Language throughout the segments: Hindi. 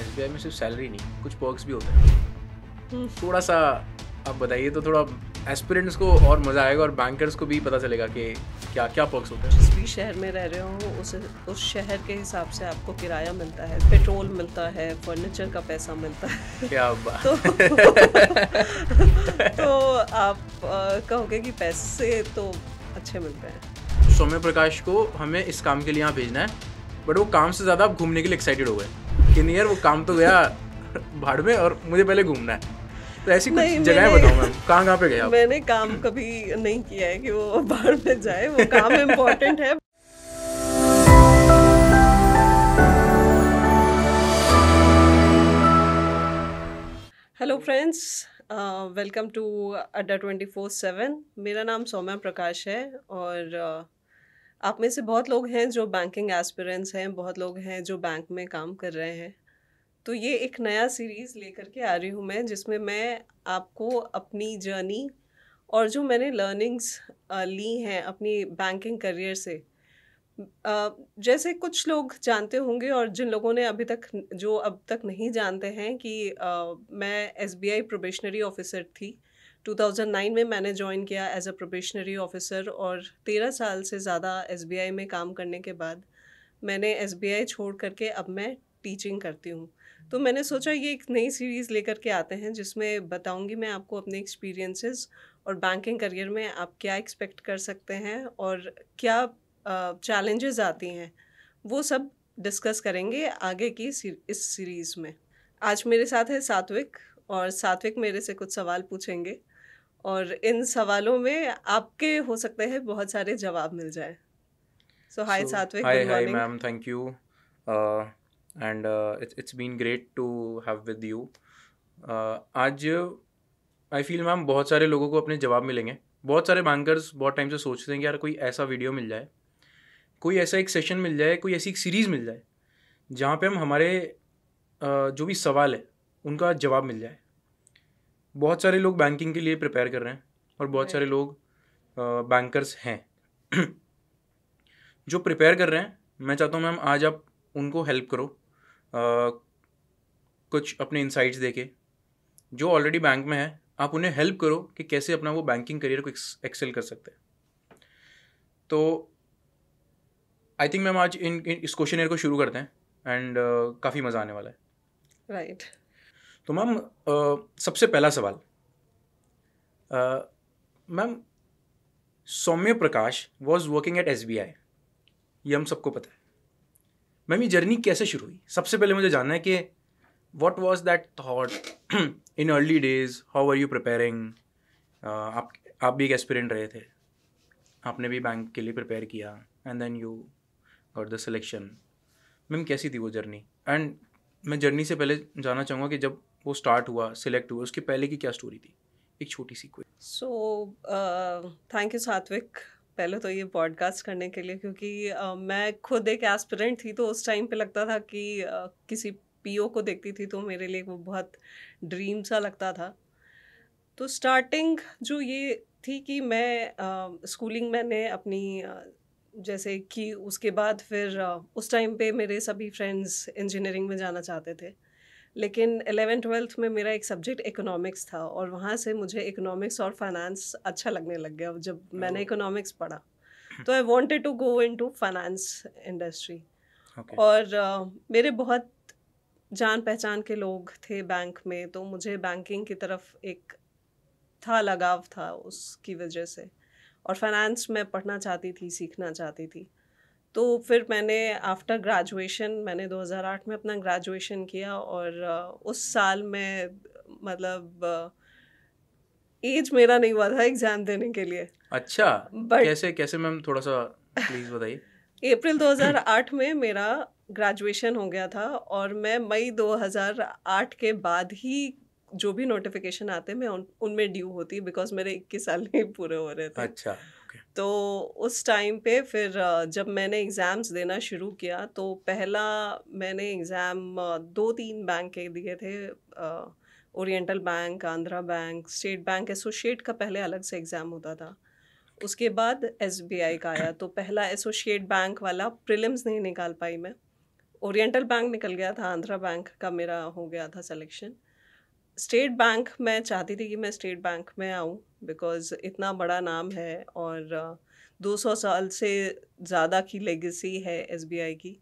एस में सिर्फ सैलरी नहीं कुछ पर्कस भी होते हैं थोड़ा सा आप बताइए तो थोड़ा एस्पिरेंट्स को और मज़ा आएगा और बैंकर्स को भी पता चलेगा कि क्या क्या पर्कस होते हैं जिस भी शहर में रह रहे हो उस उस शहर के हिसाब से आपको किराया मिलता है पेट्रोल मिलता है फर्नीचर का पैसा मिलता है क्या बात तो, तो आप कहोगे कि पैसे तो अच्छे मिलते हैं सौम्य प्रकाश को हमें इस काम के लिए यहाँ भेजना है बट वो काम से ज़्यादा आप घूमने के लिए एक्साइटेड हो गए कि नहीं यार वो काम तो गया भाड़ में और मुझे पहले घूमना है तो ऐसी कुछ जगह बताओ मैम कहाँ कहाँ पे गया मैंने काम कभी नहीं किया है कि वो भाड़ में जाए वो काम इम्पोर्टेंट है hello friends welcome to Adda twenty four seven मेरा नाम सौम्या प्रकाश है और uh, आप में से बहुत लोग हैं जो बैंकिंग एस्पिरेंट्स हैं बहुत लोग हैं जो बैंक में काम कर रहे हैं तो ये एक नया सीरीज़ लेकर के आ रही हूँ मैं जिसमें मैं आपको अपनी जर्नी और जो मैंने लर्निंग्स ली हैं अपनी बैंकिंग करियर से जैसे कुछ लोग जानते होंगे और जिन लोगों ने अभी तक जो अब तक नहीं जानते हैं कि मैं S B I probationary officer थी 2009 में मैंने ज्वाइन किया एज अ प्रोबेशनरी ऑफिसर और 13 साल से ज़्यादा एस में काम करने के बाद मैंने एस छोड़ करके अब मैं टीचिंग करती हूँ तो मैंने सोचा ये एक नई सीरीज़ लेकर के आते हैं जिसमें बताऊँगी मैं आपको अपने एक्सपीरियंसेस और बैंकिंग करियर में आप क्या एक्सपेक्ट कर सकते हैं और क्या चैलेंजेस आती हैं वो सब डिस्कस करेंगे आगे की इस सीरीज़ में आज मेरे साथ है सात्विक और सात्विक मेरे से कुछ सवाल पूछेंगे और इन सवालों में आपके हो सकते हैं बहुत सारे जवाब मिल जाए so hi Satvik hi hi ma'am thank you and it's it's been great to have with you आज आई फील मैम बहुत सारे लोगों को अपने जवाब मिलेंगे बहुत सारे बैंकर्स बहुत टाइम से सोचते हैं कि यार कोई ऐसा वीडियो मिल जाए कोई ऐसा एक सेशन मिल जाए कोई ऐसी एक सीरीज़ मिल जाए जहाँ पे हम हमारे uh, जो भी सवाल है उनका जवाब मिल जाए बहुत सारे लोग बैंकिंग के लिए प्रिपेयर कर रहे हैं और बहुत सारे लोग बैंकर्स हैं जो प्रिपेयर कर रहे हैं मैं चाहता हूँ मैम आज आप उनको हेल्प करो आ, कुछ अपने इंसाइट्स दे के जो ऑलरेडी बैंक में है आप उन्हें हेल्प करो कि कैसे अपना वो बैंकिंग करियर को एक्सेल कर सकते हैं तो आई थिंक मैम आज इन, इन इस क्वेश्चन को शुरू करते हैं एंड uh, काफ़ी मज़ा आने वाला है राइट right. तो मैम सबसे पहला सवाल ma'am Saumya Prakash was working at S B I ये हम सबको पता है मैम ये जर्नी कैसे शुरू हुई सबसे पहले मुझे जानना है कि what was that thought in early days how are you preparing आप आप भी एक एक्सपीरियंट रहे थे आपने भी बैंक के लिए प्रिपेयर किया एंड देन यू और द सिलेक्शन मैम कैसी थी वो जर्नी एंड मैं जर्नी से पहले जानना चाहूँगा कि जब वो स्टार्ट हुआ सिलेक्ट हुआ उसके पहले की क्या स्टोरी थी एक छोटी सी कोई सो थैंक यू सात्विक पहले तो ये पॉडकास्ट करने के लिए क्योंकि uh, मैं खुद एक एस्पिरेंट थी तो उस टाइम पे लगता था कि uh, किसी पीओ को देखती थी तो मेरे लिए वो बहुत ड्रीम सा लगता था तो स्टार्टिंग जो ये थी कि मैं uh, स्कूलिंग मैंने अपनी uh, जैसे कि उसके बाद फिर uh, उस टाइम पे मेरे सभी फ्रेंड्स इंजीनियरिंग में जाना चाहते थे लेकिन एलेवन ट्वेल्थ में मेरा एक सब्जेक्ट इकोनॉमिक्स था और वहाँ से मुझे इकोनॉमिक्स और फाइनेंस अच्छा लगने लग गया जब मैंने इकोनॉमिक्स oh. पढ़ा hmm. तो I wanted to go into finance industry और uh, मेरे बहुत जान पहचान के लोग थे बैंक में तो मुझे बैंकिंग की तरफ एक था लगाव था उसकी वजह से और फाइनेंस मैं पढ़ना चाहती थी सीखना चाहती थी तो फिर मैंने आफ्टर ग्रेजुएशन मैंने 2008 में अपना ग्रेजुएशन किया और उस साल में मतलब एज मेरा नहीं हुआ था एग्ज़ाम देने के लिए अच्छा But, कैसे कैसे मैम थोड़ा सा प्लीज़ बताइए अप्रैल 2008 में मेरा ग्रेजुएशन हो गया था और मैं मई 2008 के बाद ही जो भी नोटिफिकेशन आते हैं मैं उन उनमें ड्यू होती बिकॉज मेरे इक्कीस साल ही पूरे हो रहे थे अच्छा okay. तो उस टाइम पे फिर जब मैंने एग्ज़ाम्स देना शुरू किया तो पहला मैंने एग्ज़ाम दो तीन बैंक के दिए थे Oriental bank Andhra bank state bank associate का पहले अलग से एग्ज़ाम होता था उसके बाद एस का आया तो पहला एसोशिएट बैंक वाला प्रिलिम्स नहीं निकाल पाई मैं ओरिएंटल बैंक निकल गया था आंध्रा बैंक का मेरा हो गया था सिलेक्शन स्टेट बैंक मैं चाहती थी कि मैं स्टेट बैंक में आऊँ बिकॉज इतना बड़ा नाम है और 200 साल से ज़्यादा की लेगेसी है एस की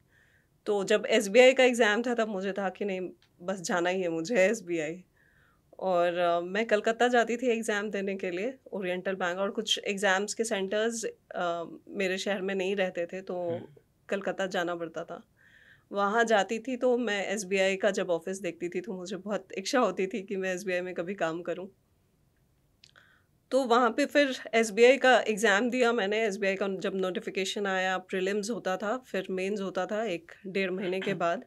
तो जब एस का एग्ज़ाम था तब मुझे था कि नहीं बस जाना ही है मुझे एस और uh, मैं कलकत्ता जाती थी एग्ज़ाम देने के लिए ओरिएंटल बैंक और कुछ एग्ज़ाम्स के सेंटर्स uh, मेरे शहर में नहीं रहते थे तो हम्म। कलकत्ता जाना पड़ता था वहाँ जाती थी तो मैं एस का जब ऑफिस देखती थी तो मुझे बहुत इच्छा होती थी कि मैं एस में कभी काम करूँ तो वहाँ पे फिर एस का एग्ज़ाम दिया मैंने एस का जब नोटिफिकेशन आया प्रिलिम्स होता था फिर मेंस होता था एक डेढ़ महीने के बाद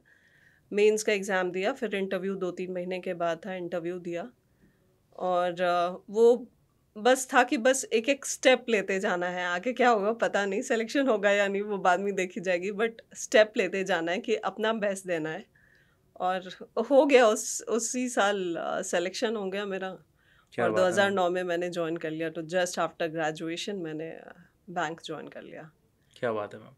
मेंस का एग्ज़ाम दिया फिर इंटरव्यू दो तीन महीने के बाद था इंटरव्यू दिया और वो बस था कि बस एक एक स्टेप लेते जाना है आगे क्या होगा पता नहीं सिलेक्शन होगा या नहीं वो बाद में देखी जाएगी बट स्टेप लेते जाना है कि अपना बेस्ट देना है और हो गया उस उसी साल सिलेक्शन हो गया मेरा और 2009 में मैंने ज्वाइन कर लिया तो जस्ट आफ्टर ग्रेजुएशन मैंने बैंक ज्वाइन कर लिया क्या बात है मैम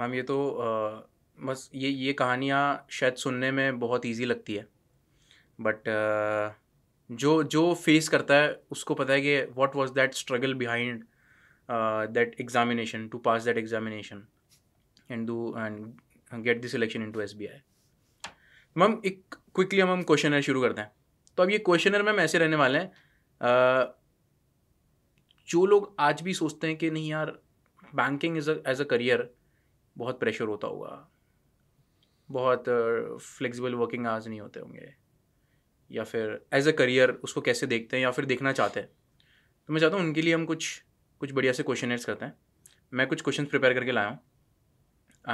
मैम ये तो आ, बस ये ये कहानियाँ शायद सुनने में बहुत ईजी लगती है बट जो जो फेस करता है उसको पता है कि what was that struggle behind that examination to pass that examination and do and get this selection into S B I ma'am एक क्विकली हम हम क्वेश्चनर शुरू करते हैं तो अब ये क्वेश्चनर मैम ऐसे रहने वाले हैं uh, जो लोग आज भी सोचते हैं कि नहीं यार banking is as a career बहुत प्रेशर होता होगा बहुत फ्लेक्सिबल वर्किंग आवर्स नहीं होते होंगे या फिर एज अ करियर उसको कैसे देखते हैं या फिर देखना चाहते हैं तो मैं चाहता हूँ उनके लिए हम कुछ कुछ बढ़िया से क्वेश्चन करते हैं मैं कुछ क्वेश्चन प्रिपेयर करके लाया हूँ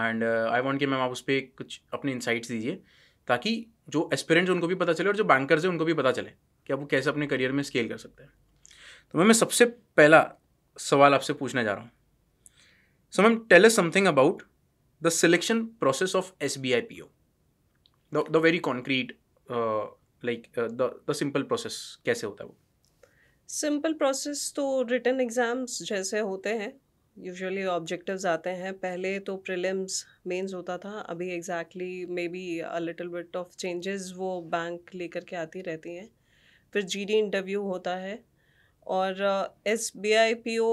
एंड आई वॉन्ट कि मैम आप उस पर कुछ अपने इंसाइट्स दीजिए ताकि जो एस्पिरेंट्स उनको भी पता चले और जो बैंकर्स हैं उनको भी पता चले कि आप वो कैसे अपने करियर में स्केल कर सकते हैं तो मैम मैं सबसे पहला सवाल आपसे पूछना जा रहा हूँ so ma'am tell us something about the selection process of S B I P O the very concrete like the simple process कैसे होता है वो सिंपल प्रोसेस तो रिटर्न एग्ज़ाम्स जैसे होते हैं यूजुअली ऑब्जेक्टिव्स आते हैं पहले तो प्रिलिम्स मेंस होता था अभी exactly maybe a little bit of changes वो बैंक लेकर के आती रहती हैं फिर जीडी इंटरव्यू होता है और S B I P O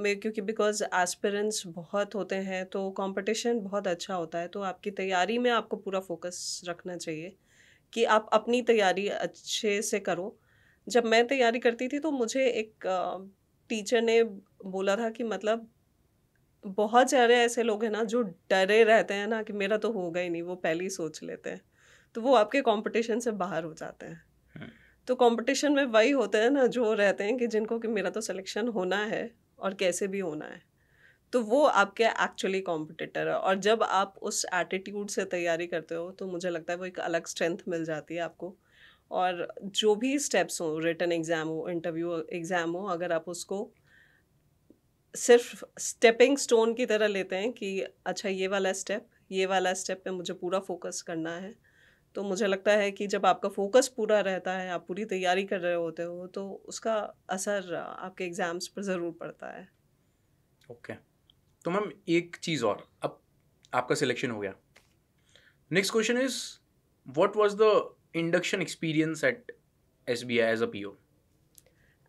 में क्योंकि बिकॉज एस्पिरेंट्स बहुत होते हैं तो कंपटीशन बहुत अच्छा होता है तो आपकी तैयारी में आपको पूरा फोकस रखना चाहिए कि आप अपनी तैयारी अच्छे से करो जब मैं तैयारी करती थी तो मुझे एक टीचर ने बोला था कि मतलब बहुत सारे ऐसे लोग हैं ना जो डरे रहते हैं ना कि मेरा तो होगा ही नहीं वो पहले ही सोच लेते हैं तो वो आपके कंपटीशन से बाहर हो जाते हैं हाँ। तो कंपटीशन में वही होते हैं ना जो रहते हैं कि जिनको कि मेरा तो सिलेक्शन होना है और कैसे भी होना है तो वो आपके एक्चुअली कॉम्पिटिटर है और जब आप उस एटीट्यूड से तैयारी करते हो तो मुझे लगता है वो एक अलग स्ट्रेंथ मिल जाती है आपको और जो भी स्टेप्स हो रिटर्न एग्ज़ाम हो इंटरव्यू एग्ज़ाम हो अगर आप उसको सिर्फ स्टेपिंग स्टोन की तरह लेते हैं कि अच्छा ये वाला स्टेप ये वाला स्टेप पे मुझे पूरा फोकस करना है तो मुझे लगता है कि जब आपका फोकस पूरा रहता है आप पूरी तैयारी कर रहे होते हो तो उसका असर आपके एग्ज़ाम्स पर ज़रूर पड़ता है ओके okay. तो मैम एक चीज़ और अब आपका सिलेक्शन हो गया next question is what was the induction experience at S B I as a P O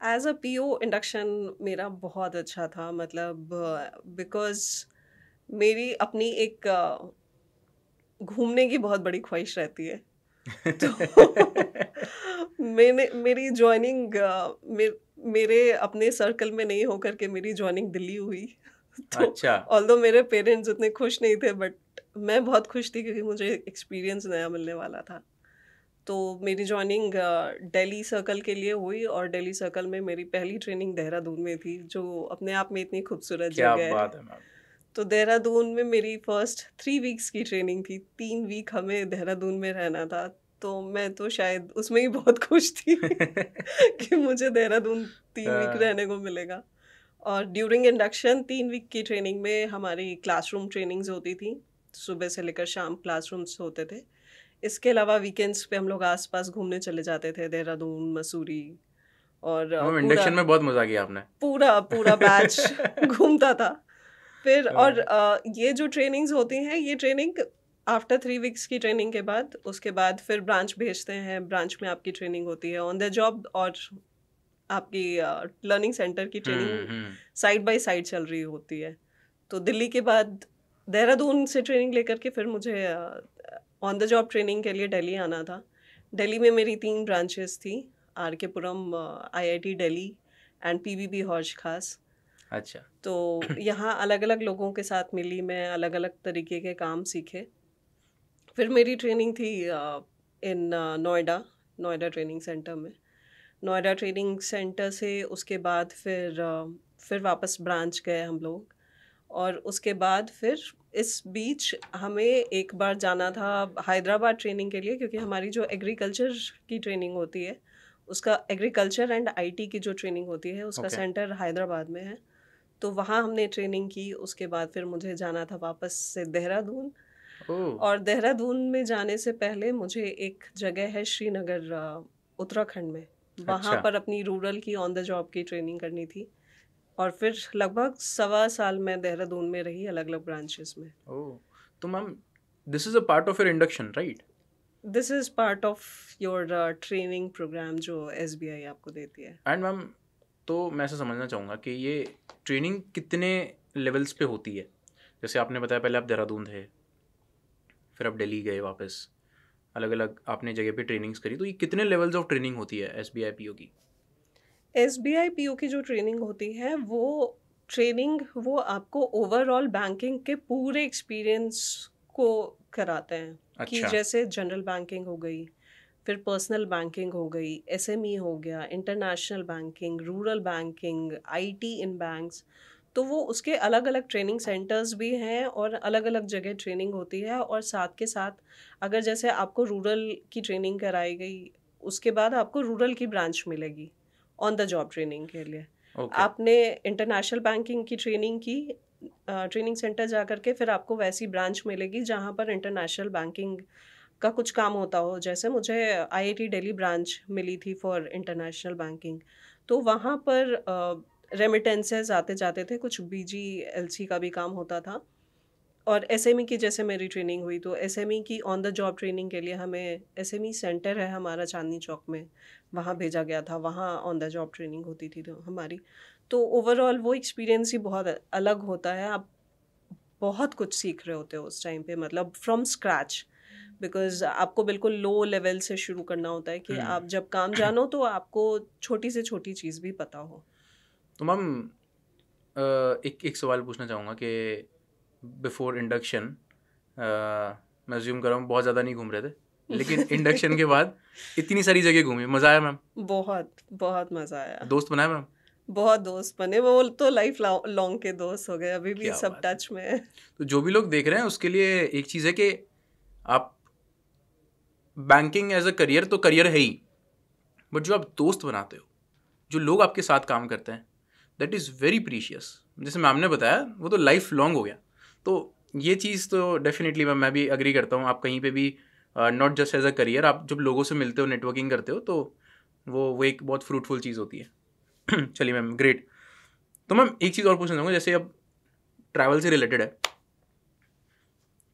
as a P O induction मेरा बहुत अच्छा था मतलब बिकॉज मेरी अपनी एक घूमने की बहुत बड़ी ख्वाहिश रहती है तो मैंने मेरी ज्वाइनिंग मेरे अपने सर्कल में नहीं होकर के मेरी ज्वाइनिंग दिल्ली हुई तो अच्छा ऑल दो मेरे पेरेंट्स उतने खुश नहीं थे बट मैं बहुत खुश थी क्योंकि मुझे एक्सपीरियंस नया मिलने वाला था तो मेरी जॉइनिंग डेली सर्कल के लिए हुई और डेली सर्कल में मेरी पहली ट्रेनिंग देहरादून में थी जो अपने आप में इतनी खूबसूरत जगह है है तो देहरादून में मेरी फर्स्ट थ्री वीक्स की ट्रेनिंग थी तीन वीक हमें देहरादून में रहना था तो मैं तो शायद उसमें ही बहुत खुश थी कि मुझे देहरादून तीन वीक हाँ। रहने को मिलेगा और ड्यूरिंग इंडक्शन तीन वीक की ट्रेनिंग में हमारी क्लासरूम ट्रेनिंग्स होती थी सुबह से लेकर शाम क्लासरूम्स होते थे इसके अलावा वीकेंड्स पे हम लोग आसपास घूमने चले जाते थे देहरादून मसूरी और इंडक्शन हाँ, में बहुत मजा किया आपने पूरा पूरा बैच घूमता था फिर हाँ। और ये जो ट्रेनिंग्स होती हैं ये ट्रेनिंग आफ्टर थ्री वीक्स की ट्रेनिंग के बाद उसके बाद फिर ब्रांच भेजते हैं ब्रांच में आपकी ट्रेनिंग होती है ऑन द जॉब और आपकी लर्निंग सेंटर की ट्रेनिंग साइड बाय साइड चल रही होती है तो दिल्ली के बाद देहरादून से ट्रेनिंग लेकर के फिर मुझे ऑन द जॉब ट्रेनिंग के लिए दिल्ली आना था दिल्ली में मेरी तीन ब्रांचेस थी R K Puram I I T Delhi and P V B Hauz Khas अच्छा तो यहाँ अलग अलग लोगों के साथ मिली मैं अलग अलग तरीके के काम सीखे फिर मेरी ट्रेनिंग थी in Noida Noida training centre में नोएडा ट्रेनिंग सेंटर से उसके बाद फिर फिर वापस ब्रांच गए हम लोग और उसके बाद फिर इस बीच हमें एक बार जाना था हैदराबाद ट्रेनिंग के लिए क्योंकि हमारी जो एग्रीकल्चर की ट्रेनिंग होती है उसका एग्रीकल्चर एंड आईटी की जो ट्रेनिंग होती है उसका okay. सेंटर हैदराबाद में है तो वहाँ हमने ट्रेनिंग की उसके बाद फिर मुझे जाना था वापस से देहरादून oh. और देहरादून में जाने से पहले मुझे एक जगह है श्रीनगर उत्तराखंड में वहाँ अच्छा। पर अपनी रूरल की ऑन द जॉब की ट्रेनिंग करनी थी और फिर लगभग सवा साल मैं देहरादून में रही अलग अलग ब्रांचेस में तो ma'am this is a part of your induction right this is part of your training program जो एस आपको देती है एंड मैम तो मैं ऐसा समझना चाहूँगा कि ये ट्रेनिंग कितने लेवल्स पे होती है जैसे आपने बताया पहले आप देहरादून थे फिर आप दिल्ली गए वापस अलग अलग आपने जगह पे ट्रेनिंग्स करी तो ये कितने लेवल्स ऑफ ट्रेनिंग होती है एस बी की एस बी की जो ट्रेनिंग होती है वो ट्रेनिंग वो आपको ओवरऑल बैंकिंग के पूरे एक्सपीरियंस को कराते हैं अच्छा। कि जैसे जनरल बैंकिंग हो गई फिर पर्सनल बैंकिंग हो गई एसएमई e हो गया international banking rural banking IT in banks तो वो उसके अलग अलग ट्रेनिंग सेंटर्स भी हैं और अलग अलग जगह ट्रेनिंग होती है और साथ के साथ अगर जैसे आपको रूरल की ट्रेनिंग कराई गई उसके बाद आपको रूरल की ब्रांच मिलेगी ऑन द जॉब ट्रेनिंग के लिए okay. आपने इंटरनेशनल बैंकिंग की ट्रेनिंग की ट्रेनिंग सेंटर जा करके फिर आपको वैसी ब्रांच मिलेगी जहाँ पर इंटरनेशनल बैंकिंग का कुछ काम होता हो जैसे मुझे आई आई ब्रांच मिली थी फॉर इंटरनेशनल बैंकिंग तो वहाँ पर रेमिटेंसेज आते जाते थे कुछ सी का भी काम होता था और एस e की जैसे मेरी ट्रेनिंग हुई तो एस e की ऑन द जॉब ट्रेनिंग के लिए हमें एस सेंटर e है हमारा चांदनी चौक में वहाँ भेजा गया था वहाँ ऑन द जॉब ट्रेनिंग होती थी तो हमारी तो ओवरऑल वो एक्सपीरियंस ही बहुत अलग होता है आप बहुत कुछ सीख रहे होते हो उस टाइम पे मतलब फ्रॉम स्क्रैच बिकॉज आपको बिल्कुल लो लेवल से शुरू करना होता है कि हम्म। आप जब काम जानो तो आपको छोटी से छोटी चीज़ भी पता हो तो मैम एक एक सवाल पूछना चाहूँगा कि बिफोर इंडक्शन मैं ज्यूम कर रहा हूँ बहुत ज़्यादा नहीं घूम रहे थे लेकिन इंडक्शन के बाद इतनी सारी जगह घूमी मज़ा आया मैम बहुत बहुत मज़ा आया दोस्त बनाया मैम बहुत दोस्त बने वो तो लाइफ लॉन्ग के दोस्त हो गए अभी भी सब टच में है तो जो भी लोग देख रहे हैं उसके लिए एक चीज़ है कि आप बैंकिंग एज अ करियर तो करियर है ही बट जो आप दोस्त बनाते हो जो लोग आपके साथ काम करते हैं दैट इज़ वेरी प्रीशियस जैसे मैम ने बताया वो तो लाइफ लॉन्ग हो गया तो ये चीज़ तो डेफिनेटली मैम मैं भी अग्री करता हूँ आप कहीं पे भी not just as a career आप जब लोगों से मिलते हो नेटवर्किंग करते हो तो वो वो एक बहुत फ्रूटफुल चीज़ होती है चलिए मैम ग्रेट तो मैम एक चीज़ और पूछना चाहूँगा जैसे अब ट्रैवल से रिलेटेड है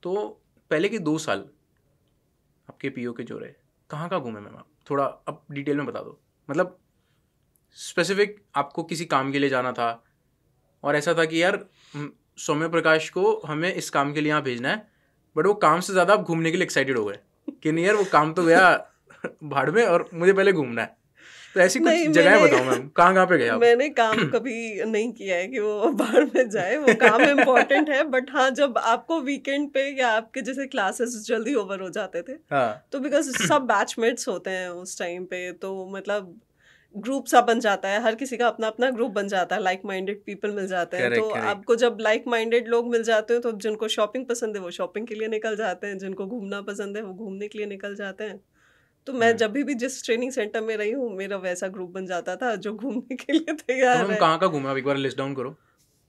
तो पहले के दो साल आपके पीओ के जो रहे कहाँ कहाँ घूमे मैम आप थोड़ा अब डिटेल में बता दो मतलब स्पेसिफिक आपको किसी काम के लिए जाना था और ऐसा था कि यार सौम्य प्रकाश को हमें इस काम के लिए यहाँ भेजना है बट वो काम से ज़्यादा आप घूमने के लिए एक्साइटेड हो गए कि नहीं यार वो काम तो गया भाड़ में और मुझे पहले घूमना है तो ऐसी कुछ जगह बताओ मैम कहाँ कहाँ पे गया मैंने काम कभी नहीं किया है कि वो बाहर में जाए वो काम इम्पोर्टेंट है बट हाँ जब आपको वीकेंड पे या आपके जैसे क्लासेस जल्दी ओवर हो जाते थे हाँ. तो बिकॉज सब बैचमेट्स होते हैं उस टाइम पे तो मतलब ग्रुप सा बन जाता है हर किसी का अपना अपना ग्रुप बन जाता है लाइक माइंडेड पीपल मिल जाते हैं तो correct. आपको जब लाइक माइंडेड लोग मिल जाते हैं तो जिनको शॉपिंग पसंद है वो शॉपिंग के लिए निकल जाते हैं जिनको घूमना पसंद है वो घूमने के लिए निकल जाते हैं तो मैं hmm. जब भी, जिस ट्रेनिंग सेंटर में रही हूँ मेरा वैसा ग्रुप बन जाता था जो घूमने के लिए तैयार तो है का घूमा एक बार लिस्ट डाउन करो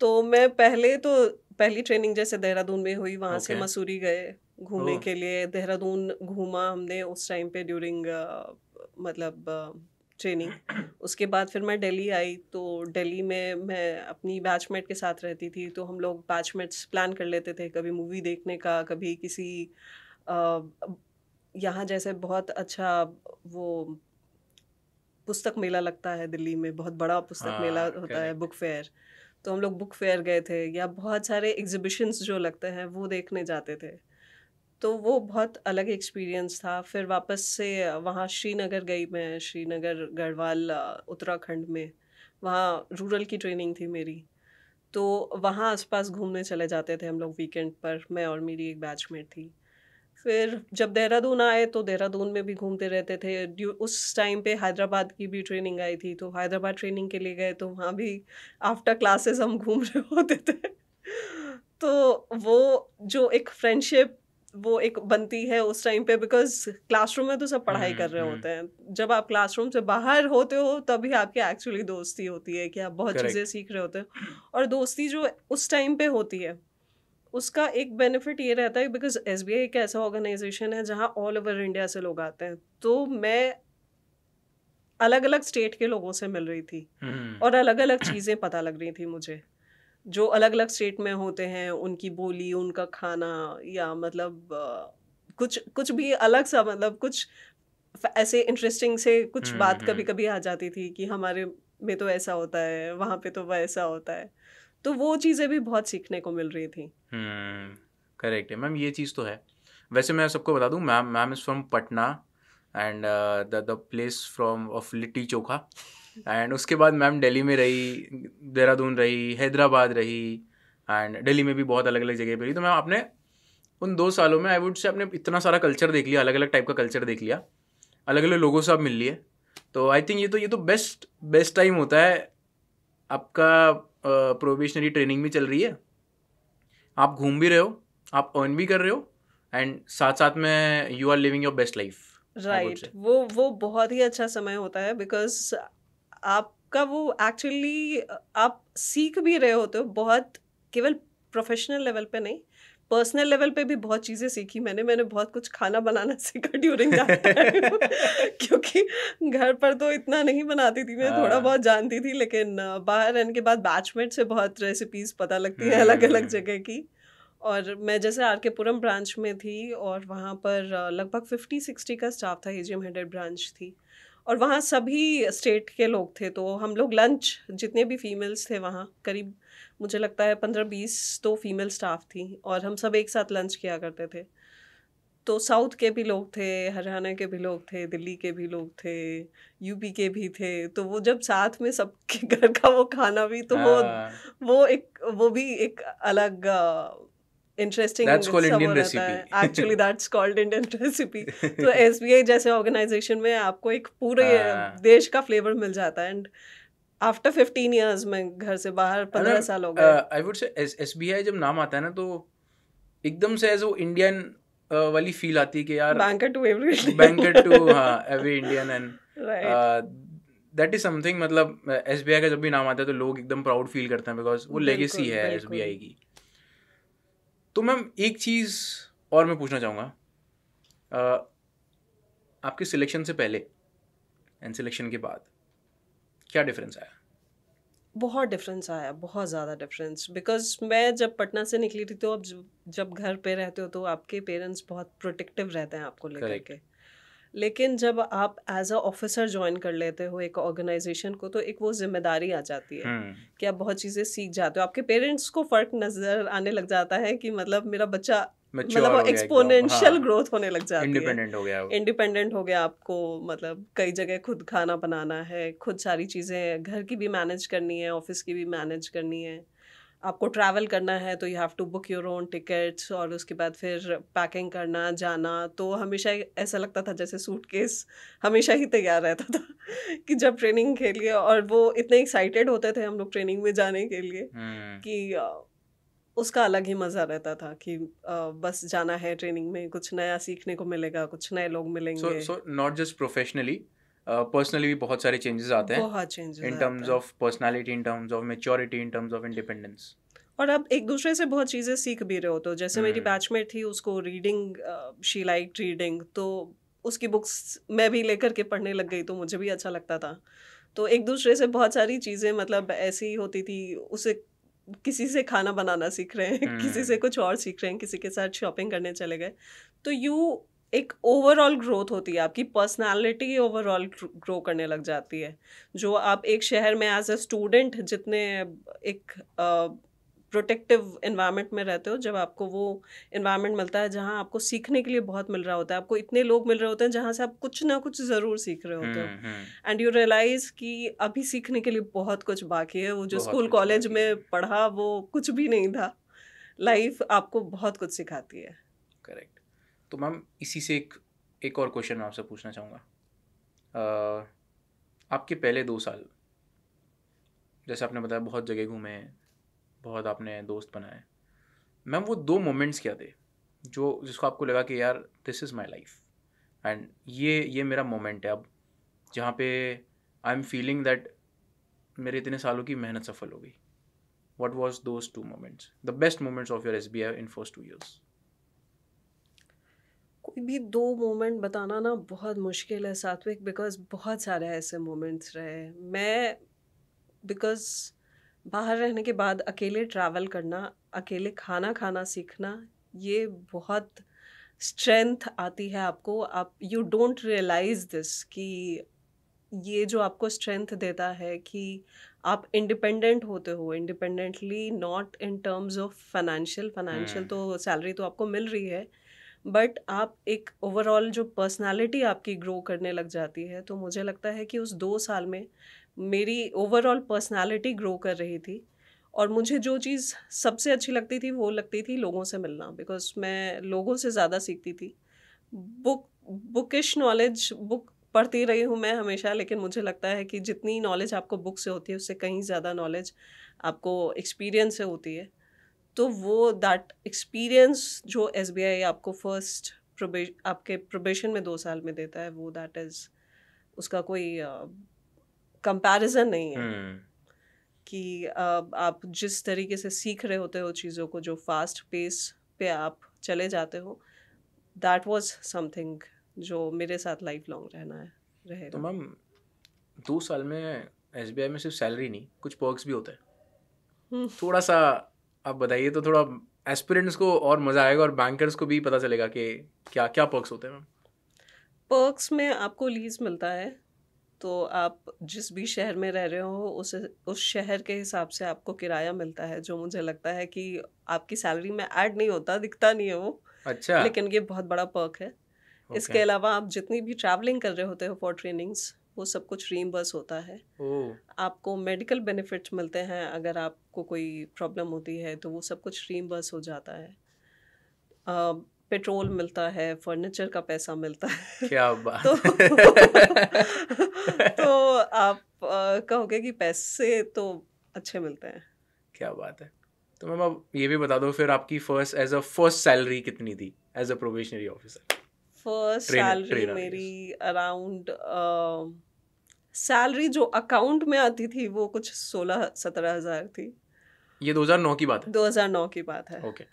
तो मैं पहले तो पहली ट्रेनिंग जैसे देहरादून में हुई वहाँ से मसूरी गए घूमने oh. के लिए देहरादून घूमा हमने उस टाइम पे ड्यूरिंग मतलब ट्रेनिंग उसके बाद फिर मैं दिल्ली आई तो दिल्ली में मैं अपनी बैचमेट के साथ रहती थी तो हम लोग बैचमेट्स प्लान कर लेते थे कभी मूवी देखने का कभी किसी यहाँ जैसे बहुत अच्छा वो पुस्तक मेला लगता है दिल्ली में बहुत बड़ा पुस्तक हाँ, मेला होता है बुक फेयर तो हम लोग बुक फेयर गए थे या बहुत सारे एग्जिबिशंस जो लगते हैं वो देखने जाते थे तो वो बहुत अलग एक्सपीरियंस था फिर वापस से वहाँ श्रीनगर गई मैं श्रीनगर गढ़वाल उत्तराखंड में वहाँ रूरल की ट्रेनिंग थी मेरी तो वहाँ आसपास घूमने चले जाते थे हम लोग वीकेंड पर मैं और मेरी एक बैचमेट थी फिर जब देहरादून आए तो देहरादून में भी घूमते रहते थे उस टाइम पे हैदराबाद की भी ट्रेनिंग आई थी तो हैदराबाद ट्रेनिंग के लिए गए तो वहाँ भी आफ्टर क्लासेस हम घूम रहे होते थे तो वो जो एक फ्रेंडशिप वो एक बनती है उस टाइम पे बिकॉज क्लासरूम में तो सब पढ़ाई हम्म, कर रहे हम्म। होते हैं जब आप क्लासरूम से बाहर होते हो तभी आपकी एक्चुअली दोस्ती होती है कि आप बहुत चीज़ें सीख रहे होते हैं और दोस्ती जो उस टाइम पे होती है उसका एक बेनिफिट ये रहता है बिकॉज एस एक ऐसा ऑर्गेनाइजेशन है जहाँ ऑल ओवर इंडिया से लोग आते हैं तो मैं अलग अलग स्टेट के लोगों से मिल रही थी हम्म। और अलग अलग चीज़ें पता लग रही थी मुझे जो अलग अलग स्टेट में होते हैं उनकी बोली उनका खाना या मतलब कुछ कुछ भी अलग सा मतलब कुछ ऐसे इंटरेस्टिंग से कुछ हुँ, हम्म, बात हम्म। कभी कभी आ जाती थी कि हमारे में तो ऐसा होता है वहाँ पे तो वैसा होता है तो वो चीज़ें भी बहुत सीखने को मिल रही थी करेक्ट हम्म, है मैम ये चीज़ तो है वैसे मैं सबको बता दूँ ma'am ma'am is from Patna and the place from of litti chokha and उसके बाद मैम दिल्ली में रही देहरादून रही हैदराबाद रही एंड दिल्ली में भी बहुत अलग अलग जगह पर रही तो मैम आपने उन दो सालों में आई वुड से आपने इतना सारा कल्चर देख लिया अलग अलग टाइप का कल्चर देख लिया अलग अलग लोगों से आप मिल लिए तो आई थिंक ये तो ये तो बेस्ट बेस्ट टाइम होता है आपका प्रोबेशनरी ट्रेनिंग भी चल रही है आप घूम भी रहे हो आप अर्न भी कर रहे हो एंड साथ साथ में you are living your best life right वो वो बहुत ही अच्छा समय होता है बिकॉज आपका वो एक्चुअली आप सीख भी रहे होते हो बहुत केवल प्रोफेशनल लेवल पे नहीं पर्सनल लेवल पे भी बहुत चीज़ें सीखी मैंने मैंने बहुत कुछ खाना बनाना सीखा ड्यूरिंग क्योंकि घर पर तो इतना नहीं बनाती थी मैं आ, थोड़ा हाँ। बहुत जानती थी लेकिन बाहर रहने के बाद बैचमेट से बहुत रेसिपीज पता लगती है हम्म। अलग अलग जगह की और मैं जैसे आर के पुरम ब्रांच में थी और वहाँ पर लगभग फिफ्टी सिक्सटी का स्टाफ था ए जी एम ब्रांच थी और वहाँ सभी स्टेट के लोग थे तो हम लोग लंच जितने भी फीमेल्स थे वहाँ करीब मुझे लगता है पंद्रह बीस तो फीमेल स्टाफ थी और हम सब एक साथ लंच किया करते थे तो साउथ के भी लोग थे हरियाणा के भी लोग थे दिल्ली के भी लोग थे यूपी के भी थे तो वो जब साथ में सबके घर का वो खाना भी तो वो हाँ। वो एक वो भी एक अलग interesting actually that's called Indian recipe तो एस बी आई जैसे ऑर्गेनाइजेशन में आपको एक पूरे हाँ। देश का फ्लेवर मिल जाता है एंड आफ्टर फिफ्टीन ईयर्स में घर से बाहर पंद्रह साल हो गए I would say S B I जब नाम आता है ना तो एकदम से एज वो इंडियन वाली फील आती है कि यार banker to every banker to हाँ every Indian and that is something मतलब एस बी आई का जब भी नाम आता है तो लोग एकदम प्राउड फील करते हैं बिकॉज वो लेगेसी है एस बी आई की तो मैम एक चीज़ और मैं पूछना चाहूँगा आपके सिलेक्शन से पहले एंड सिलेक्शन के बाद क्या डिफरेंस आया बहुत डिफरेंस आया बहुत ज़्यादा डिफरेंस बिकॉज मैं जब पटना से निकली थी तो अब जब घर पे रहते हो तो आपके पेरेंट्स बहुत प्रोटेक्टिव रहते हैं आपको लेकर के लेकिन जब आप एज अ ऑफिसर ज्वाइन कर लेते हो एक ऑर्गेनाइजेशन को तो एक वो जिम्मेदारी आ जाती है हम्म। कि आप बहुत चीज़ें सीख जाते हो आपके पेरेंट्स को फ़र्क नज़र आने लग जाता है कि मतलब मेरा बच्चा मतलब एक्सपोनेंशियल ग्रोथ हाँ। होने लग जाती इंडिपेंडेंट है इंडिपेंडेंट हो गया आपको मतलब कई जगह खुद खाना बनाना है खुद सारी चीज़ें घर की भी मैनेज करनी है ऑफिस की भी मैनेज करनी है आपको ट्रैवल करना है तो you have to book your own tickets और उसके बाद फिर पैकिंग करना जाना तो हमेशा ऐसा लगता था जैसे सूटकेस हमेशा ही तैयार रहता था कि जब ट्रेनिंग के लिए और वो इतने एक्साइटेड होते थे हम लोग ट्रेनिंग में जाने के लिए hmm. कि उसका अलग ही मज़ा रहता था कि बस जाना है ट्रेनिंग में कुछ नया सीखने को मिलेगा कुछ नए लोग मिलेंगे not just professionally personally uh, भी बहुत सारे चेंजेस आते हैं in terms of personality in terms of maturity in terms of independence और अब एक दूसरे से बहुत चीज़ें सीख भी रहे हो तो जैसे hmm. मेरी बैचमेट थी उसको रीडिंग शी लाइक रीडिंग तो उसकी बुक्स मैं भी लेकर के पढ़ने लग गई तो मुझे भी अच्छा लगता था तो एक दूसरे से बहुत सारी चीज़ें मतलब ऐसी होती थी उसे किसी से खाना बनाना सीख रहे हैं hmm. किसी से कुछ और सीख रहे हैं किसी के साथ शॉपिंग करने चले गए तो यू एक ओवरऑल ग्रोथ होती है आपकी पर्सनालिटी ओवरऑल ग्रो करने लग जाती है जो आप एक शहर में एज अ स्टूडेंट जितने एक प्रोटेक्टिव इन्वायरमेंट में रहते हो जब आपको वो इन्वायरमेंट मिलता है जहाँ आपको सीखने के लिए बहुत मिल रहा होता है आपको इतने लोग मिल रहे होते हैं जहाँ से आप कुछ ना कुछ ज़रूर सीख रहे होते हो एंड यू रियलाइज कि अभी सीखने के लिए बहुत कुछ बाकी है वो जो स्कूल कॉलेज में पढ़ा वो कुछ भी नहीं था लाइफ आपको बहुत कुछ सिखाती है करेक्ट तो मैम इसी से एक एक और क्वेश्चन मैं आपसे पूछना चाहूँगा आपके पहले दो साल जैसे आपने बताया बहुत जगह घूमे हैं बहुत आपने दोस्त बनाए मैम वो दो मोमेंट्स क्या थे जो जिसको आपको लगा कि यार this is my life and ये ये मेरा मोमेंट है अब जहाँ पे आई एम फीलिंग दैट मेरे इतने सालों की मेहनत सफल हो गई what was those two moments the best moments of your S B I in first two years कोई भी दो मोमेंट बताना ना बहुत मुश्किल है सात्विक बिकॉज बहुत सारे ऐसे मोमेंट्स रहे मैं बिकॉज बाहर रहने के बाद अकेले ट्रैवल करना अकेले खाना खाना सीखना ये बहुत स्ट्रेंथ आती है आपको आप यू डोंट रियलाइज़ दिस कि ये जो आपको स्ट्रेंथ देता है कि आप इंडिपेंडेंट होते हो independently not in terms of financial financial तो सैलरी तो आपको मिल रही है बट आप एक ओवरऑल जो पर्सनालिटी आपकी ग्रो करने लग जाती है तो मुझे लगता है कि उस दो साल में मेरी ओवरऑल पर्सनालिटी ग्रो कर रही थी और मुझे जो चीज़ सबसे अच्छी लगती थी वो लगती थी लोगों से मिलना बिकॉज मैं लोगों से ज़्यादा सीखती थी बुक बुकिश नॉलेज बुक पढ़ती रही हूँ मैं हमेशा लेकिन मुझे लगता है कि जितनी नॉलेज आपको बुक से होती है उससे कहीं ज़्यादा नॉलेज आपको एक्सपीरियंस से होती है तो वो दैट एक्सपीरियंस जो एस आपको फर्स्ट प्रोबे आपके प्रोबेशन में दो साल में देता है वो दैट इज़ उसका कोई कंपैरिजन uh, नहीं है हम्म। कि uh, आप जिस तरीके से सीख रहे होते हो चीज़ों को जो फास्ट पेस पे आप चले जाते हो दैट वाज समथिंग जो मेरे साथ लाइफ लॉन्ग रहना है रहे तो मैम दो साल में एस में सिर्फ सैलरी नहीं कुछ पर्क्स भी होते हैं हम्म। थोड़ा सा आप बताइए तो थोड़ा एस्पिरेंट्स को और मज़ा आएगा और बैंकर्स को भी पता चलेगा कि क्या क्या पर्क्स होते हैं मैम पर्क्स में आपको लीज मिलता है तो आप जिस भी शहर में रह रहे हो उस उस शहर के हिसाब से आपको किराया मिलता है जो मुझे लगता है कि आपकी सैलरी में ऐड नहीं होता दिखता नहीं है वो अच्छा लेकिन ये बहुत बड़ा पर्क है okay. इसके अलावा आप जितनी भी ट्रैवलिंग कर रहे होते हो फॉर ट्रेनिंग्स वो सब कुछ रीम्बर्स होता है आपको मेडिकल बेनिफिट्स मिलते हैं अगर आपको कोई प्रॉब्लम होती है तो वो सब कुछ रीम्बर्स हो जाता है पेट्रोल मिलता है फर्नीचर का पैसा मिलता है क्या बात तो, तो आप कहोगे कि पैसे तो अच्छे मिलते हैं क्या बात है तो मैम आप ये भी बता दो फिर आपकी first as a first salary कितनी थी as a probationary officer first salary मेरी अराउंड सैलरी जो अकाउंट में आती थी वो कुछ सोलह सत्रह हजार थी ये 2009 की बात है 2009 की बात है ओके okay.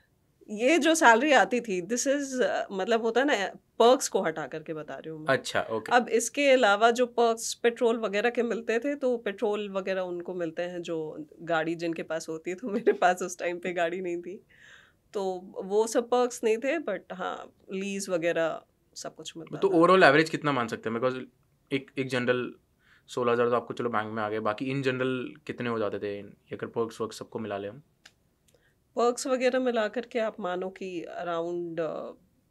ये जो सैलरी आती थी दिस इज uh, मतलब होता है ना पर्क्स को हटा करके बता रही हूँ अच्छा ओके okay. अब इसके अलावा जो पर्क्स पेट्रोल वगैरह के मिलते थे तो पेट्रोल वगैरह उनको मिलते हैं जो गाड़ी जिनके पास होती है तो मेरे पास उस टाइम पे गाड़ी नहीं थी तो वो सब पर्क्स नहीं थे बट हाँ लीज वगैरह सब कुछ मिलता तो ओवरऑल एवरेज कितना मान सकते हैं बिकॉज एक एक जनरल सोलह हज़ार तो आपको चलो बैंक में आ गए बाकी इन जनरल कितने हो जाते थे अगर पर्क्स वर्क सबको मिला लें हम पर्क्स वगैरह मिला करके आप मानो कि around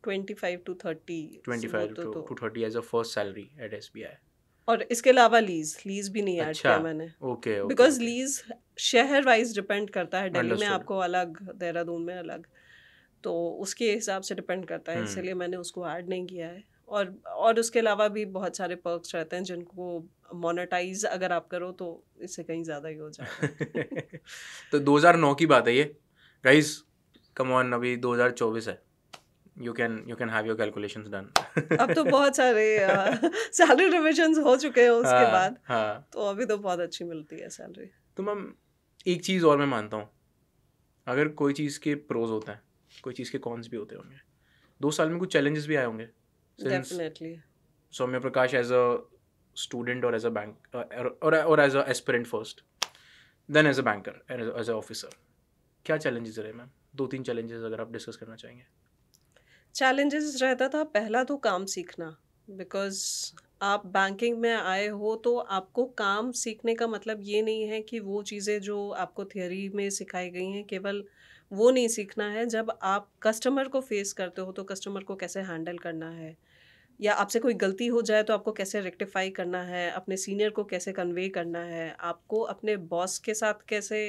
twenty five to thirty twenty five to thirty as a first salary at S B I और इसके अलावा लीज लीज भी नहीं ऐड अच्छा। किया मैंने ओके बिकॉज लीज शहर वाइज डिपेंड करता है दिल्ली में आपको अलग देहरादून में अलग तो उसके हिसाब से डिपेंड करता है hmm. इसलिए मैंने उसको ऐड नहीं किया है और और उसके अलावा भी बहुत सारे पर्क्स रहते हैं जिनको मोनेटाइज अगर आप करो तो इससे कहीं ज़्यादा ही हो जाए तो 2009 की बात है ये गाइस कम ऑन अभी 2024 है you can you can have your calculations done अब तो बहुत सारे सैलरी रिविजन हो चुके हैं उसके हाँ, बाद हाँ. तो अभी तो बहुत अच्छी मिलती है सैलरी तो मैम एक चीज़ और मैं मानता हूँ अगर कोई चीज़ के प्रोज होते हैं कोई चीज़ के कॉन्स भी होते होंगे दो साल में कुछ चैलेंजेस भी आए होंगे definitely Saumya Prakash as a student or as a bank uh, or, or, or as an aspirant first then as a banker and as a officer क्या चैलेंजेस रहे मैम दो तीन चैलेंजेस अगर आप डिस्कस करना चाहेंगे चैलेंजेस रहता था पहला तो काम सीखना बिकॉज आप बैंकिंग में आए हो तो आपको काम सीखने का मतलब ये नहीं है कि वो चीज़ें जो आपको थियोरी में सिखाई गई हैं केवल वो नहीं सीखना है जब आप कस्टमर को फेस करते हो तो कस्टमर को कैसे हैंडल करना है या आपसे कोई गलती हो जाए तो आपको कैसे रेक्टिफाई करना है अपने सीनियर को कैसे कन्वे करना है आपको अपने बॉस के साथ कैसे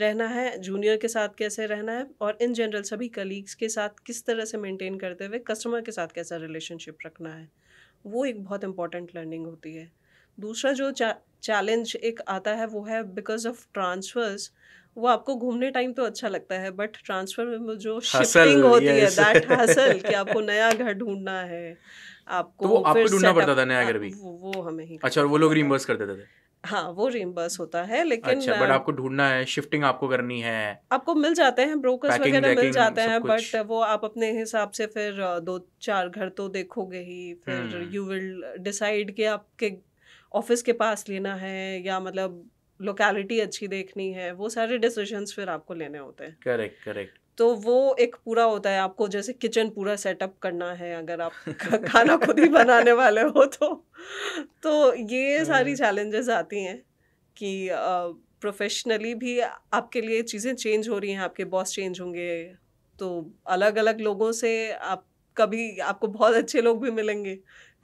रहना है जूनियर के साथ कैसे रहना है और इन जनरल सभी कलीग्स के साथ किस तरह से मेंटेन करते हुए कस्टमर के साथ कैसा रिलेशनशिप रखना है वो एक बहुत इम्पॉर्टेंट लर्निंग होती है दूसरा जो चैलेंज एक आता है वो है बिकॉज ऑफ ट्रांसफर्स वो आपको घूमने टाइम तो अच्छा लगता है बट ट्रांसफर में जो शिफ्टिंग होती है दैट हसल कि आपको नया घर ढूंढना है आपको तो वो आपको ढूंढना पड़ता था नया हाँ, घर भी वो हमें ही अच्छा और वो लोग रिइंबर्स कर देते थे हाँ वो रिमबर्स होता है लेकिन अच्छा बट आपको ढूंढना है शिफ्टिंग आपको करनी है आपको मिल जाते हैं ब्रोकर्स वगैरह मिल जाते हैं बट वो आप अपने हिसाब से फिर दो चार घर तो देखोगे ही फिर यू विल डिसाइड कि आपके ऑफिस के पास लेना है या मतलब लोकेलिटी अच्छी देखनी है वो सारे डिसीजंस फिर आपको लेने होते हैं करेक्ट करेक्ट तो वो एक पूरा होता है आपको जैसे किचन पूरा सेटअप करना है अगर आप खाना खुद ही बनाने वाले हो तो तो ये सारी चैलेंजेस हम्म। आती हैं कि प्रोफेशनली भी आपके लिए चीज़ें चेंज हो रही हैं आपके बॉस चेंज होंगे तो अलग अलग लोगों से आप कभी आपको बहुत अच्छे लोग भी मिलेंगे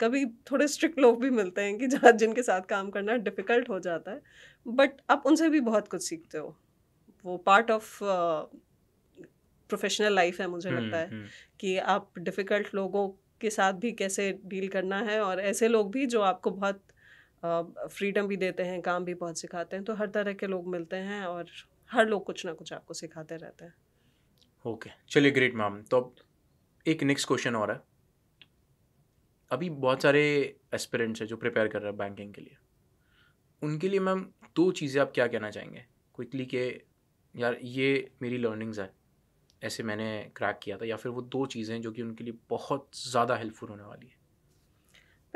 कभी थोड़े स्ट्रिक्ट लोग भी मिलते हैं कि जहाँ जिनके साथ काम करना डिफ़िकल्ट हो जाता है बट आप उनसे भी बहुत कुछ सीखते हो वो पार्ट ऑफ प्रोफेशनल लाइफ है मुझे लगता हम्म, है हम्म। कि आप डिफ़िकल्ट लोगों के साथ भी कैसे डील करना है और ऐसे लोग भी जो आपको बहुत फ्रीडम भी देते हैं काम भी बहुत सिखाते हैं तो हर तरह के लोग मिलते हैं और हर लोग कुछ ना कुछ आपको सिखाते रहते हैं ओके चलिए ग्रेट मैम तो अब एक नेक्स्ट क्वेश्चन और है अभी बहुत सारे एस्पिरेंट्स हैं जो प्रिपेयर कर रहे हैं बैंकिंग के लिए उनके लिए मैम दो चीज़ें आप क्या कहना चाहेंगे क्विकली के यार ये मेरी लर्निंग्स है ऐसे मैंने क्रैक किया था या फिर वो दो चीज़ें जो कि उनके लिए बहुत ज़्यादा हेल्पफुल होने वाली है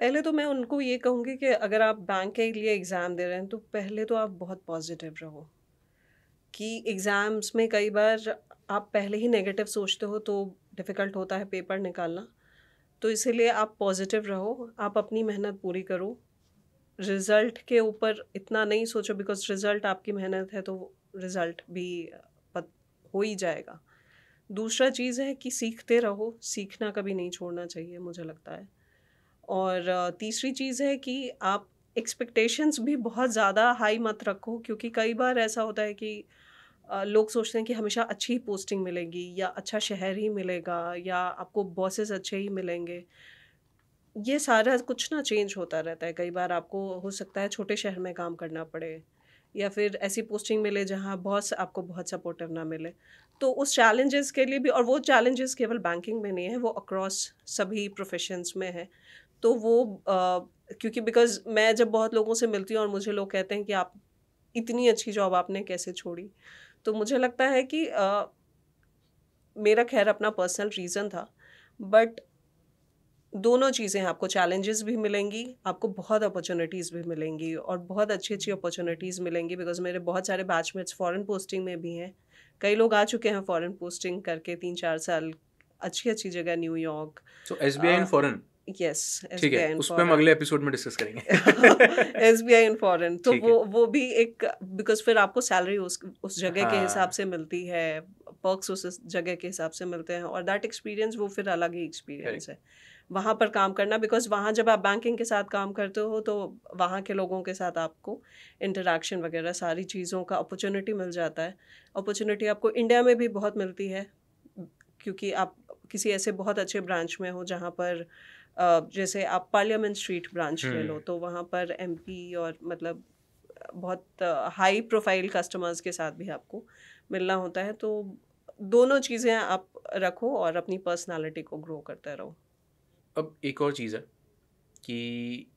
पहले तो मैं उनको ये कहूँगी कि अगर आप बैंक के लिए एग्ज़ाम दे रहे हैं तो पहले तो आप बहुत पॉजिटिव रहो कि एग्ज़ाम्स में कई बार आप पहले ही नेगेटिव सोचते हो तो डिफ़िकल्ट होता है पेपर निकालना तो इसीलिए आप पॉजिटिव रहो आप अपनी मेहनत पूरी करो रिज़ल्ट के ऊपर इतना नहीं सोचो बिकॉज रिज़ल्ट आपकी मेहनत है तो रिज़ल्ट भी हो ही जाएगा दूसरा चीज़ है कि सीखते रहो सीखना कभी नहीं छोड़ना चाहिए मुझे लगता है और तीसरी चीज़ है कि आप एक्सपेक्टेशंस भी बहुत ज़्यादा हाई मत रखो क्योंकि कई बार ऐसा होता है कि लोग सोचते हैं कि हमेशा अच्छी ही पोस्टिंग मिलेगी या अच्छा शहर ही मिलेगा या आपको बॉसेस अच्छे ही मिलेंगे ये सारा कुछ ना चेंज होता रहता है कई बार आपको हो सकता है छोटे शहर में काम करना पड़े या फिर ऐसी पोस्टिंग मिले जहाँ बॉस आपको बहुत सपोर्टिव ना मिले तो उस चैलेंजेस के लिए भी और वो चैलेंजेस केवल बैंकिंग में नहीं है वो अक्रॉस सभी प्रोफेशंस में है तो वो आ, क्योंकि बिकॉज मैं जब बहुत लोगों से मिलती हूँ और मुझे लोग कहते हैं कि आप इतनी अच्छी जॉब आपने कैसे छोड़ी तो मुझे लगता है कि आ, मेरा खैर अपना पर्सनल रीज़न था बट दोनों चीज़ें आपको चैलेंजेस भी मिलेंगी आपको बहुत अपॉर्चुनिटीज़ भी मिलेंगी और बहुत अच्छी अच्छी अपॉर्चुनिटीज़ मिलेंगी बिकॉज मेरे बहुत सारे बैचमेट्स फॉरेन पोस्टिंग में भी हैं कई लोग आ चुके हैं फॉरेन पोस्टिंग करके तीन चार साल अच्छी अच्छी जगह New York so S B I in foreign yes ठीक है उस पर हम अगले एपिसोड में डिस्कस करेंगे एस बी आई इन फॉरन तो वो वो भी एक बिकॉज फिर आपको सैलरी उस उस जगह हाँ. के हिसाब से मिलती है पर्क्स उस जगह के हिसाब से मिलते हैं और दैट एक्सपीरियंस वो फिर अलग ही एक्सपीरियंस है वहाँ पर काम करना बिकॉज वहाँ जब आप बैंकिंग के साथ काम करते हो तो वहाँ के लोगों के साथ आपको इंटरेक्शन वगैरह सारी चीज़ों का अपॉर्चुनिटी मिल जाता है अपॉर्चुनिटी आपको इंडिया में भी बहुत मिलती है क्योंकि आप किसी ऐसे बहुत अच्छे ब्रांच में हो जहाँ पर जैसे आप पार्लियामेंट स्ट्रीट ब्रांच ले लो हम्म। तो वहाँ पर एम और मतलब बहुत हाई प्रोफाइल कस्टमर्स के साथ भी आपको मिलना होता है तो दोनों चीज़ें आप रखो और अपनी पर्सनालिटी को ग्रो करते रहो अब एक और चीज़ है कि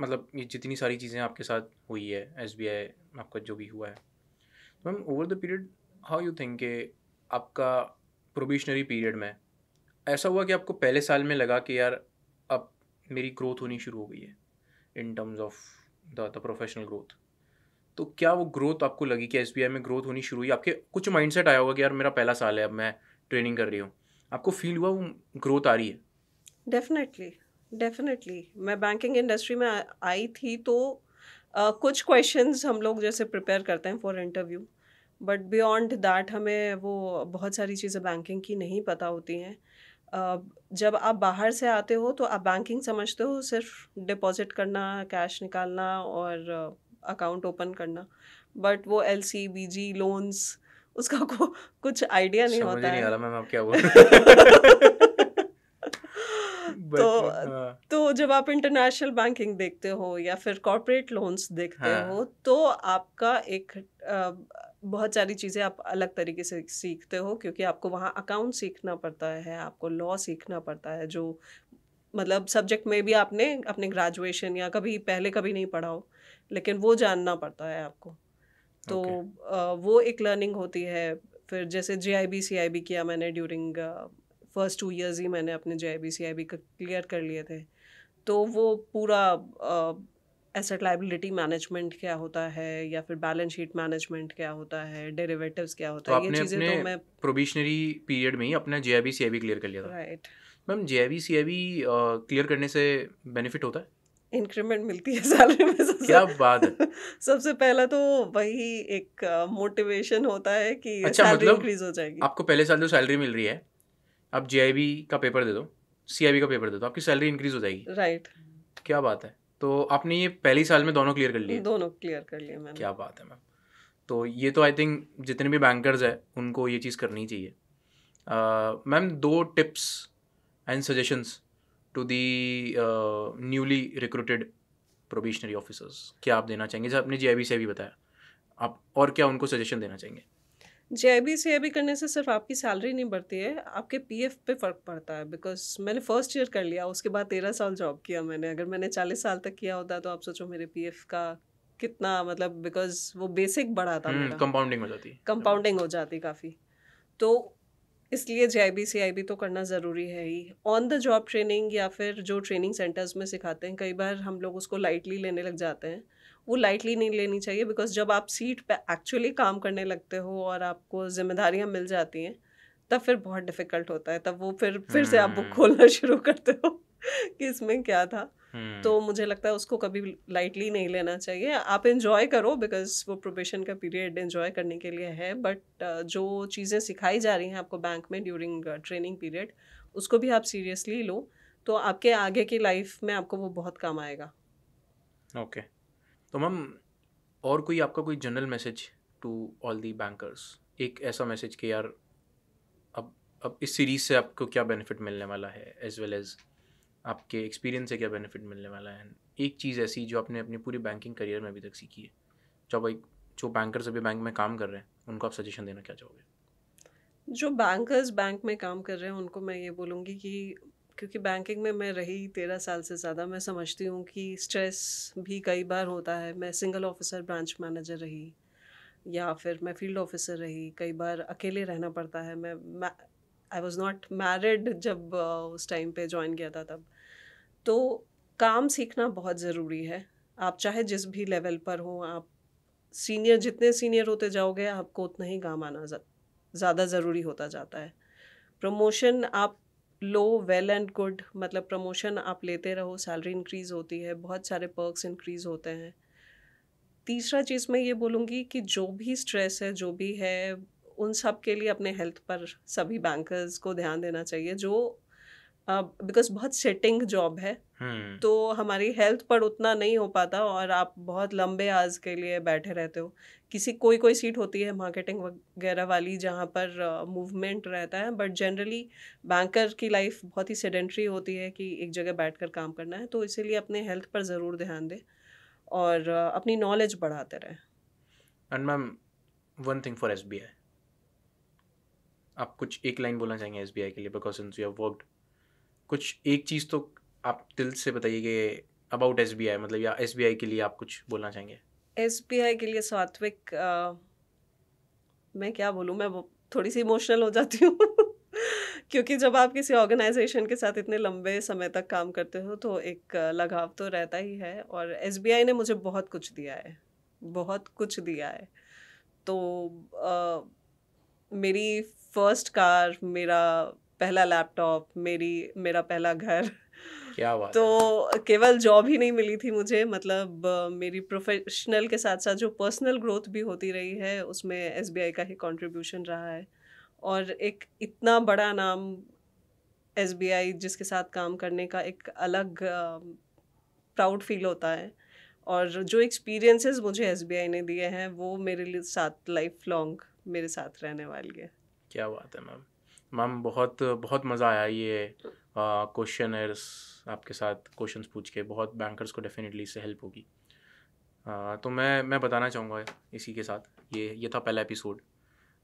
मतलब ये जितनी सारी चीज़ें आपके साथ हुई है एस आपका जो भी हुआ है तो ma'am over the period how you think के आपका प्रोबेशनरी पीरियड में ऐसा हुआ कि आपको पहले साल में लगा कि यार अब मेरी ग्रोथ होनी शुरू हो गई है in terms of the the professional growth तो क्या वो ग्रोथ आपको लगी कि एस में ग्रोथ होनी शुरू हुई आपके कुछ माइंडसेट आया होगा कि यार मेरा पहला साल है अब मैं ट्रेनिंग कर रही हूँ आपको फील हुआ वो ग्रोथ आ रही है डेफिनेटली डेफिनेटली मैं बैंकिंग इंडस्ट्री में आई थी तो uh, कुछ क्वेश्चंस हम लोग जैसे प्रिपेयर करते हैं for interview but beyond that हमें वो बहुत सारी चीज़ें बैंकिंग की नहीं पता होती हैं जब आप बाहर से आते हो तो आप बैंकिंग समझते हो सिर्फ डिपॉजिट करना कैश निकालना और अकाउंट ओपन करना बट वो L C B G loans उसका को कुछ आइडिया नहीं होता नहीं है मैं आप क्या बोल तो हाँ। तो जब आप इंटरनेशनल बैंकिंग देखते हो या फिर कॉरपोरेट लोन्स देखते हाँ. हो तो आपका एक बहुत सारी चीज़ें आप अलग तरीके से सीखते हो क्योंकि आपको वहाँ अकाउंट सीखना पड़ता है आपको लॉ सीखना पड़ता है जो मतलब सब्जेक्ट में भी आपने अपने ग्रेजुएशन या कभी पहले कभी नहीं पढ़ा हो लेकिन वो जानना पड़ता है आपको तो okay. वो एक लर्निंग होती है फिर जैसे जे I B C I B किया मैंने ड्यूरिंग फर्स्ट टू ईयर्स ही मैंने अपने J I B C I B clear कर लिए थे तो वो पूरा एसेट लाइबिलिटी मैनेजमेंट क्या होता है या फिर बैलेंस शीट मैनेजमेंट क्या होता है डेरिवेटिव्स क्या होता तो है ये चीज़ें तो मैं प्रोबेशनरी पीरियड में ही अपना जे आई सी क्लियर कर लिया था right ma'am J I B C I clear करने से बेनिफिट होता है इंक्रीमेंट मिलती है सैलरी में सबसे क्या बात है सबसे पहला तो वही एक मोटिवेशन होता है कि अच्छा, मतलब इंक्रीज हो जाएगी आपको पहले साल जो सैलरी मिल रही है आप जे का पेपर दे दो सी का पेपर दे दो आपकी सैलरी इंक्रीज हो जाएगी राइट right. क्या बात है तो आपने ये पहले साल में दोनों क्लियर कर लिए दोनों क्लियर कर लिए मैम क्या बात है मैम तो ये तो आई थिंक जितने भी बैंकर्स हैं उनको ये चीज़ करनी चाहिए मैम दो tips and suggestions to the newly recruited probationary officers क्या आप देना चाहेंगे जैसे आपने जी से भी बताया आप और क्या उनको सजेशन देना चाहेंगे जे से अभी करने से सिर्फ आपकी सैलरी नहीं बढ़ती है आपके पीएफ पे फ़र्क पड़ता है बिकॉज मैंने फर्स्ट ईयर कर लिया उसके बाद तेरह साल जॉब किया मैंने अगर मैंने चालीस साल तक किया होता तो आप सोचो मेरे पीएफ का कितना मतलब बिकॉज वो बेसिक बढ़ा था कंपाउंडिंग हम्म, हो जाती कंपाउंडिंग हो जाती काफ़ी तो इसलिए जे आई बी बी सी आई तो करना ज़रूरी है ही ऑन द जॉब ट्रेनिंग या फिर जो ट्रेनिंग सेंटर्स में सिखाते हैं कई बार हम लोग उसको लाइटली लेने लग जाते हैं वो लाइटली नहीं लेनी चाहिए बिकॉज जब आप सीट पे एक्चुअली काम करने लगते हो और आपको जिम्मेदारियाँ मिल जाती हैं तब फिर बहुत डिफिकल्ट होता है तब वो फिर फिर से आप बुक हम्म। खोलना शुरू करते हो कि इसमें क्या था हम्म। तो मुझे लगता है उसको कभी लाइटली नहीं लेना चाहिए आप इन्जॉय करो बिकॉज वो प्रोबेशन का पीरियड इन्जॉय करने के लिए है बट जो चीज़ें सिखाई जा रही हैं आपको बैंक में ड्यूरिंग ट्रेनिंग पीरियड उसको भी आप सीरियसली लो तो आपके आगे की लाइफ में आपको वो बहुत काम आएगा ओके okay. तो मैम और कोई आपका कोई general message to all the bankers एक ऐसा मैसेज कि यार अब अब इस सीरीज़ से आपको क्या बेनिफिट मिलने वाला है एज वेल एज़ आपके एक्सपीरियंस से क्या बेनिफिट मिलने वाला है एक चीज़ ऐसी जो आपने अपनी पूरी बैंकिंग करियर में अभी तक सीखी है जो भाई जो बैंकर्स अभी बैंक में काम कर रहे हैं उनको आप सजेशन देना क्या चाहोगे जो बैंकर्स बैंक में काम कर रहे हैं उनको मैं ये बोलूँगी कि क्योंकि बैंकिंग में मैं रही तेरह साल से ज़्यादा मैं समझती हूँ कि स्ट्रेस भी कई बार होता है मैं सिंगल ऑफिसर ब्रांच मैनेजर रही या फिर मैं फील्ड ऑफिसर रही कई बार अकेले रहना पड़ता है मैं आई वॉज़ नॉट मैरिड जब उस टाइम पे ज्वाइन किया था तब तो काम सीखना बहुत ज़रूरी है आप चाहे जिस भी लेवल पर हो आप सीनियर जितने सीनियर होते जाओगे आपको उतना ही काम आना ज़्यादा ज़रूरी होता जाता है प्रमोशन आप लो वेल एंड गुड मतलब प्रमोशन आप लेते रहो सैलरी इंक्रीज़ होती है बहुत सारे पर्क्स इंक्रीज़ होते हैं तीसरा चीज़ मैं ये बोलूँगी कि जो भी स्ट्रेस है जो भी है उन सब के लिए अपने हेल्थ पर सभी बैंकर्स को ध्यान देना चाहिए जो बिकॉज uh, बहुत सेटिंग जॉब है हम्म। तो हमारी हेल्थ पर उतना नहीं हो पाता और आप बहुत लंबे आज के लिए बैठे रहते हो किसी कोई कोई सीट होती है मार्केटिंग वगैरह वाली जहाँ पर मूवमेंट uh, रहता है बट जनरली बैंकर की लाइफ बहुत ही सेडेंट्री होती है कि एक जगह बैठ कर काम करना है तो इसीलिए अपने हेल्थ पर ज़रूर ध्यान दें और uh, अपनी नॉलेज बढ़ाते रहें and ma'am one thing for एस आप कुछ एक लाइन बोलना चाहेंगे एस के लिए बिकॉज यू हैव वर्कड कुछ एक चीज़ तो आप दिल से बताइए कि अबाउट एस मतलब या एस के लिए आप कुछ बोलना चाहेंगे एस के लिए सात्विक मैं क्या बोलूँ मैं थोड़ी सी इमोशनल हो जाती हूँ क्योंकि जब आप किसी ऑर्गेनाइजेशन के साथ इतने लंबे समय तक काम करते हो तो एक लगाव तो रहता ही है और एस ने मुझे बहुत कुछ दिया है बहुत कुछ दिया है तो आ, मेरी फर्स्ट कार मेरा पहला लैपटॉप मेरी मेरा पहला घर क्या बात तो केवल जॉब ही नहीं मिली थी मुझे मतलब मेरी प्रोफेशनल के साथ साथ जो पर्सनल ग्रोथ भी होती रही है उसमें एस का ही कॉन्ट्रीब्यूशन रहा है और एक इतना बड़ा नाम एस जिसके साथ काम करने का एक अलग प्राउड फील होता है और जो एक्सपीरियंसेस मुझे एस ने दिए हैं वो मेरे लिए साथ लाइफ लॉन्ग मेरे साथ रहने वाली है क्या बात है मैम मैम बहुत बहुत मज़ा आया ये क्वेश्चनर्स uh, आपके साथ क्वेश्चन पूछ के बहुत बैंकर्स को डेफिनेटली इससे हेल्प होगी uh, तो मैं मैं बताना चाहूँगा इसी के साथ ये ये था पहला episode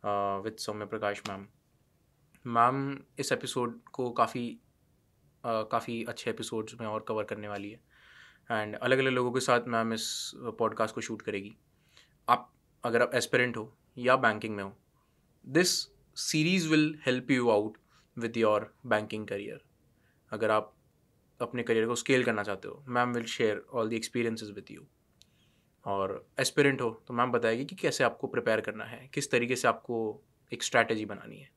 with uh, Saumya Prakash ma'am ma'am इस एपिसोड को काफ़ी uh, काफ़ी अच्छे एपिसोड्स में और कवर करने वाली है एंड अलग अलग लोगों के साथ मैम इस पॉडकास्ट को शूट करेगी आप अगर आप एस्पेरेंट हो या बैंकिंग में हो this series will help you out with your banking career अगर आप अपने करियर को स्केल करना चाहते हो ma'am will share all the experiences with you और एस्पिरेंट हो तो मैम बताएगी कि कैसे आपको प्रिपेयर करना है किस तरीके से आपको एक स्ट्रैटेजी बनानी है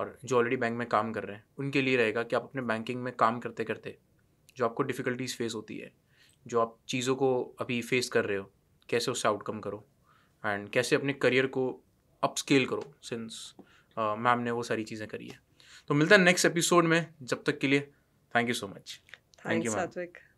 और जो ऑलरेडी बैंक में काम कर रहे हैं उनके लिए रहेगा कि आप अपने बैंकिंग में काम करते करते जो आपको डिफ़िकल्टीज फेस होती है जो आप चीज़ों को अभी फेस कर रहे हो कैसे उससे आउटकम करो एंड कैसे अपने करियर को अपस्केल करो सिंस मैम ने वो सारी चीज़ें करी है तो मिलता है नेक्स्ट एपिसोड में जब तक के लिए thank you so much thank you सात्विक